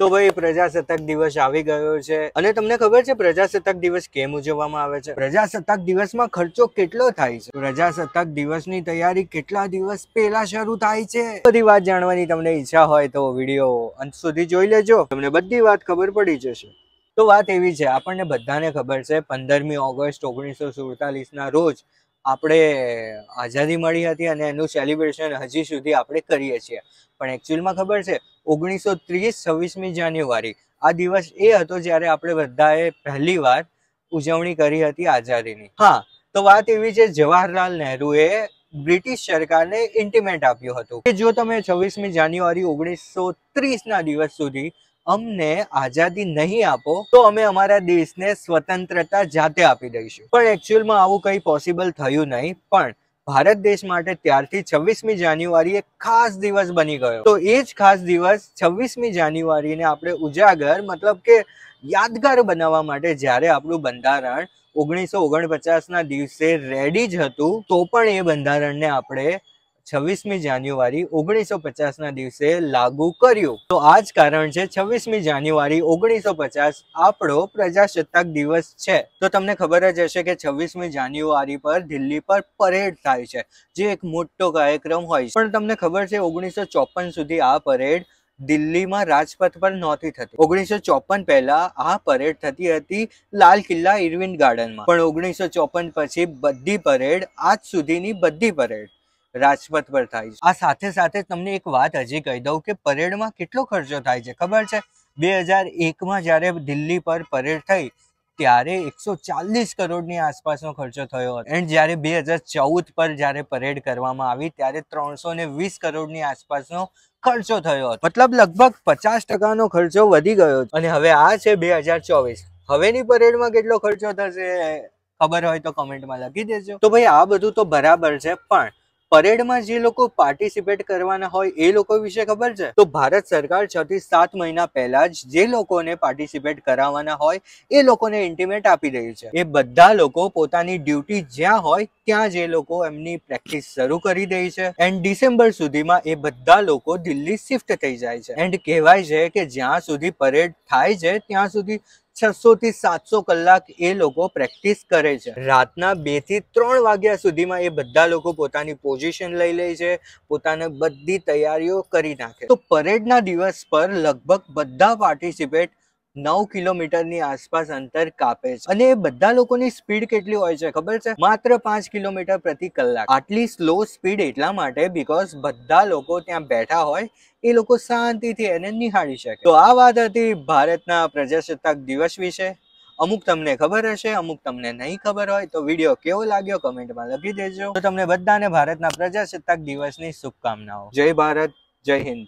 તો ભાઈ પ્રજાસત્તાક દિવસ આવી ગયો છે અને તમને ખબર છે પ્રજાસત્તાક દિવસ કેમ ઉજવવામાં આવે છે પ્રજાસત્તાક દિવસમાં ખર્ચો કેટલો થાય છે પ્રજાસત્તાક દિવસની તૈયારી કેટલા દિવસ પહેલા શરૂ થાય છે બધી વાત જાણવાની તમને ઈચ્છા હોય તો વિડીયો અંત સુધી જોઈ લેજો તમને બધી વાત ખબર પડી જશે તો વાત એવી છે આપણને બધાને ખબર છે પંદરમી ઓગસ્ટ ઓગણીસો સુડતાલીસના રોજ આપણે આઝાદી મળી હતી અને એનું સેલિબ્રેશન હજી સુધી આપણે કરીએ છીએ પણ એકચ્યુઅલમાં ખબર છે ઓગણીસો ત્રીસ છવ્વીસમી જાન્યુઆરી આ દિવસ એ હતો જ્યારે આપણે બધાએ પહેલીવાર ઉજવણી કરી હતી આઝાદીની હા તો વાત એવી છે જવાહરલાલ નહેરુએ બ્રિટિશ સરકારને ઇન્ટિમેટ આપ્યું હતું કે જો તમે છવ્વીસમી જાન્યુઆરી ઓગણીસો ત્રીસના દિવસ સુધી અમને આઝાદી નહીં આપો તો અમે અમારા દેશને સ્વતંત્રતા જાતે આપી દઈશું પણ એકચ્યુઅલમાં આવું કંઈ પોસિબલ થયું નહીં પણ ભારત દેશ માટે ત્યારથી છવ્વીસમી જાન્યુઆરી એક ખાસ દિવસ બની ગયો તો એ જ ખાસ દિવસ છવ્વીસમી જાન્યુઆરીને આપણે ઉજાગર મતલબ કે યાદગાર બનાવવા માટે જ્યારે આપણું બંધારણ ઓગણીસો ઓગણપચાસના દિવસે રેડી જ હતું તો પણ એ બંધારણને આપણે છવ્વીસમી જાન્યુઆરી ઓગણીસો પચાસ ના દિવસે લાગુ કર્યું તો આ જ કારણ છે છવ્વીસમી જાન્યુઆરી ઓગણીસો પચાસ આપણો પ્રજાસત્તાક દિવસ છે તો તમને ખબર જ હશે કે છવ્વીસમી જાન્યુઆરી પર દિલ્હી પર પરેડ થાય છે જે એક મોટો કાર્યક્રમ હોય પણ તમને ખબર છે ઓગણીસો ચોપન સુધી આ પરેડ દિલ્હીમાં રાજપથ પર નહોતી થતી ઓગણીસો ચોપન પહેલા આ પરેડ થતી હતી લાલ કિલ્લા ઇરવિન ગાર્ડનમાં પણ ઓગણીસો ચોપન પછી બધી પરેડ આજ સુધીની બધી પરેડ રાજપથ પર થાય છે આ સાથે સાથે તમને એક વાત હજી કહી દઉં કે પરેડમાં કેટલો ખર્ચો થાય છે ખબર છે બે હજાર એકમાં જ્યારે દિલ્હી પર પરેડ થઈ ત્યારે એકસો ચાલીસ કરોડની આસપાસનો ખર્ચો થયો હતો એન્ડ જ્યારે બે હજાર ચૌદ પર જ્યારે પરેડ કરવામાં આવી ત્યારે ત્રણસો ને વીસ કરોડની આસપાસનો ખર્ચો થયો હતો મતલબ લગભગ પચાસ ટકાનો ખર્ચો વધી ગયો અને હવે આ છે બે હજાર ચોવીસ હવેની પરેડમાં કેટલો ખર્ચો થશે ખબર હોય તો કમેન્ટમાં લખી દેજો તો ભાઈ આ બધું તો બરાબર છે પણ પરેડમાં જે લોકો પાર્ટિસિપેટ કરવાના હોય એ લોકો વિશે ખબર છે તો ભારત સરકાર છ થી સાત મહિના પહેલા જ જે લોકોને પાર્ટિસિપેટ કરાવવાના હોય એ લોકોને ઇન્ટિમેટ આપી રહી છે એ બધા લોકો પોતાની ડ્યુટી જ્યાં હોય ત્યાં જે લોકો એમની પ્રેક્ટિસ શરૂ કરી દે છે એન્ડ ડિસેમ્બર સુધીમાં એ બધા લોકો દિલ્હી શિફ્ટ થઈ જાય છે એન્ડ કહેવાય છે કે જ્યાં સુધી પરેડ થાય છે ત્યાં સુધી છસો થી સાતસો કલાક એ લોકો પ્રેક્ટિસ કરે છે રાતના બે થી ત્રણ વાગ્યા સુધીમાં એ બધા લોકો પોતાની પોઝિશન લઈ લે છે પોતાને બધી તૈયારીઓ કરી નાખે તો પરેડના દિવસ પર લગભગ બધા પાર્ટિસિપેટ નવ કિલોમીટરની આસપાસ અંતર કાપે છે અને એ બધા લોકોની સ્પીડ કેટલી હોય છે ખબર છે માત્ર પાંચ કિલોમીટર પ્રતિ કલાક આટલી સ્લો સ્પીડ એટલા માટે બીકોઝ બધા લોકો ત્યાં બેઠા હોય એ લોકો શાંતિથી એને નિહાળી શકે તો આ વાત હતી ભારતના પ્રજાસત્તાક દિવસ વિશે અમુક તમને ખબર હશે અમુક તમને નહીં ખબર હોય તો વિડીયો કેવો લાગ્યો કમેન્ટમાં લખી દેજો તો તમને બધાને ભારતના પ્રજાસત્તાક દિવસની શુભકામનાઓ જય ભારત જય હિન્દ